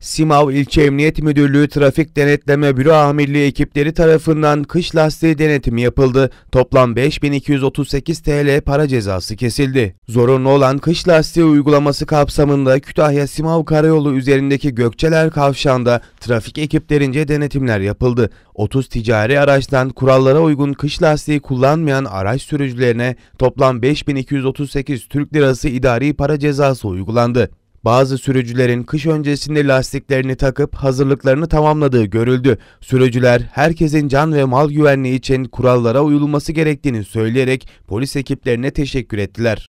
Simav İlçe Emniyet Müdürlüğü Trafik Denetleme Büro Amirliği ekipleri tarafından kış lastiği denetimi yapıldı. Toplam 5238 TL para cezası kesildi. Zorunlu olan kış lastiği uygulaması kapsamında Kütahya Simav Karayolu üzerindeki Gökçeler Kavşağı'nda trafik ekiplerince denetimler yapıldı. 30 ticari araçtan kurallara uygun kış lastiği kullanmayan araç sürücülerine toplam 5238 Türk Lirası idari para cezası uygulandı. Bazı sürücülerin kış öncesinde lastiklerini takıp hazırlıklarını tamamladığı görüldü. Sürücüler herkesin can ve mal güvenliği için kurallara uyulması gerektiğini söyleyerek polis ekiplerine teşekkür ettiler.